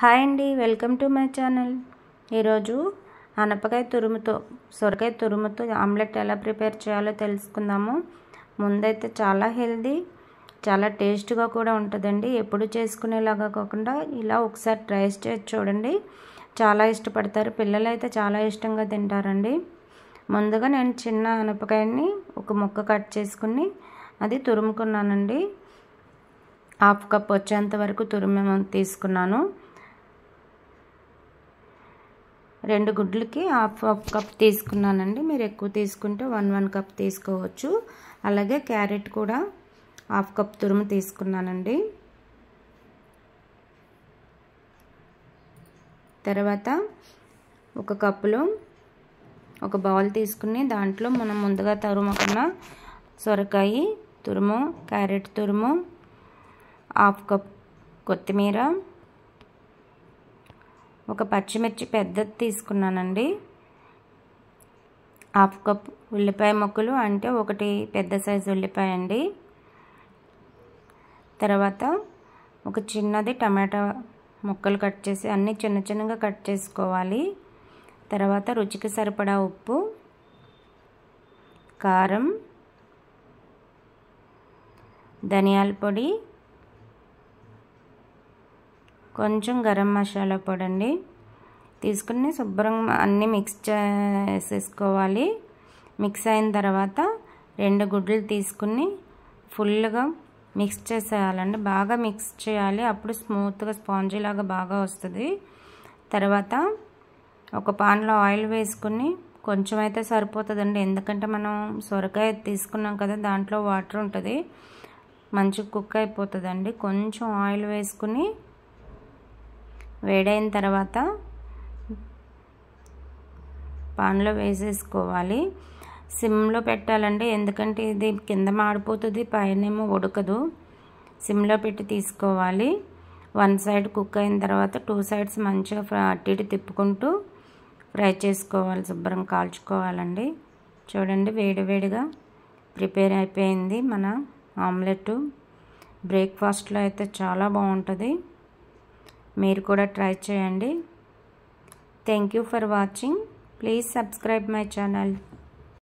hi అండి welcome to my channel ఈరోజు అనపకాయ తురుముతో సొరకాయ తురుముతో ఆమ్లెట్ ఎలా ప్రిపేర్ చేయాలో తెలుసుకుందాము ముందైతే చాలా హెల్దీ చాలా టేస్ట్గా కూడా ఉంటుందండి ఎప్పుడు చేసుకునేలాగా కాకుండా ఇలా ఒకసారి ట్రై చేసి చూడండి చాలా ఇష్టపడతారు పిల్లలు అయితే చాలా ఇష్టంగా తింటారండి ముందుగా నేను చిన్న అనపకాయని ఒక ముక్క కట్ చేసుకుని అది తురుముకున్నానండి హాఫ్ కప్ వచ్చేంత వరకు తురుము తీసుకున్నాను రెండు గుడ్లకి హాఫ్ హాఫ్ కప్ తీసుకున్నానండి మీరు ఎక్కువ తీసుకుంటే వన్ వన్ కప్ తీసుకోవచ్చు అలాగే క్యారెట్ కూడా హాఫ్ కప్ తురుము తీసుకున్నానండి తర్వాత ఒక కప్పులో ఒక బౌల్ తీసుకుని దాంట్లో మనం ముందుగా తరుముకున్న సొరకాయ తురుము క్యారెట్ తురుము హాఫ్ కప్ కొత్తిమీర ఒక పచ్చిమిర్చి పెద్దది తీసుకున్నానండి హాఫ్ కప్ ఉల్లిపాయ ముక్కలు అంటే ఒకటి పెద్ద సైజు ఉల్లిపాయ అండి తర్వాత ఒక చిన్నది టమాటా ముక్కలు కట్ చేసి అన్ని చిన్న చిన్నగా కట్ చేసుకోవాలి తర్వాత రుచికి సరిపడా ఉప్పు కారం ధనియాల పొడి కొంచెం గరం మసాలా పొడి అండి తీసుకుని శుభ్రంగా అన్నీ మిక్స్ చేసేసుకోవాలి మిక్స్ అయిన తర్వాత రెండు గుడ్లు తీసుకుని ఫుల్గా మిక్స్ చేసేయాలండి బాగా మిక్స్ చేయాలి అప్పుడు స్మూత్గా స్పాంజీ లాగా బాగా వస్తుంది తర్వాత ఒక పాన్లో ఆయిల్ వేసుకుని కొంచెం అయితే సరిపోతుందండి ఎందుకంటే మనం సొరకాయ తీసుకున్నాం కదా దాంట్లో వాటర్ ఉంటుంది మంచి కుక్ అయిపోతుందండి కొంచెం ఆయిల్ వేసుకుని వేడైన తర్వాత పాన్లో వేసేసుకోవాలి సిమ్లో పెట్టాలండి ఎందుకంటే ఇది కింద మాడిపోతుంది పైనేమో ఉడకదు సిమ్లో పెట్టి తీసుకోవాలి వన్ సైడ్ కుక్ అయిన తర్వాత టూ సైడ్స్ మంచిగా అటు ఇటు తిప్పుకుంటూ ఫ్రై చేసుకోవాలి శుభ్రం కాల్చుకోవాలండి చూడండి వేడివేడిగా ప్రిపేర్ అయిపోయింది మన ఆమ్లెట్ బ్రేక్ఫాస్ట్లో అయితే చాలా బాగుంటుంది మీరు కూడా ట్రై చేయండి thank you for watching please subscribe my channel